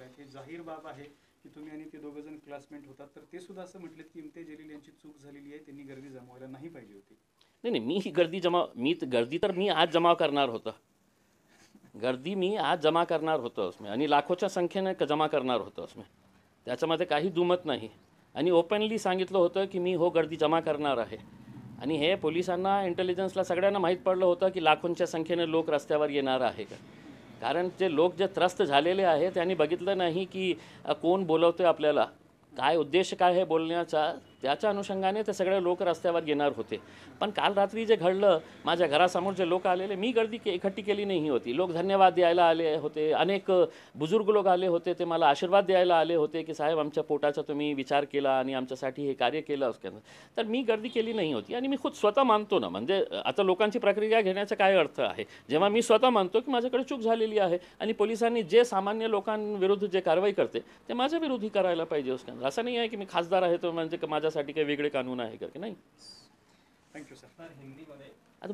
मित्र आहेत हे जाहीर बाब आहे की तुम्ही आणि ते दोघं जण क्लासमेट होतात तर ते सुद्धा असं म्हटलेत की इमते जलील यांची चूक झालेली आहे त्यांनी गर्दी जमवायला नाही पाहिजे होती नाही नाही मी ही गर्दी जमा मी गर्दी तर मी आज जमा करणार होतं गर्दी मी आज जमा करणार होतं असं आणि लाखोच्या संख्येने जमा करणार होतं असं त्याच्यामध्ये काही दुमत नाही आणि ओपनली सांगितलं होतं की मी हो गर्दी जमा करणार आहे आणि हे पोलिसांना इंटेलिजन्सला सगळ्यांना माहीत पडलं होतं की लाखोंच्या संख्येने लोक रस्त्यावर येणार आहे का कारण जे लोक जे त्रस्त झालेले आहेत त्यांनी बघितलं नाही की कोण बोलवतोय आपल्याला काय उद्देश काय हे बोलण्याचा त्याच्या अनुषंगाने ते सगळे लोक रस्त्यावर येणार होते पण काल रात्री जे घडलं माझ्या घरासमोर जे लोक आलेले मी गर्दी के इकट्ठी केली नाही होती लोक धन्यवाद द्यायला आले होते अनेक बुजुर्ग लोक आले होते ते मला आशीर्वाद द्यायला आले होते की साहेब आमच्या पोटाचा तुम्ही विचार केला आणि आमच्यासाठी हे कार्य केलं असं तर मी गर्दी केली नाही होती आणि मी खुद स्वतः मानतो ना म्हणजे आता लोकांची प्रक्रिया घेण्याचा काय अर्थ आहे जेव्हा मी स्वतः मानतो की माझ्याकडे चूक झालेली आहे आणि पोलिसांनी जे सामान्य लोकांविरुद्ध जे कारवाई करते ते माझ्या माझ्याविरोधी करायला पाहिजे असं नाही आहे की मी खासदार आहे तो म्हणजे माझ्या साठी काही वेगळे कानून आहे का की नाही थँक्यू सर हिंदीमध्ये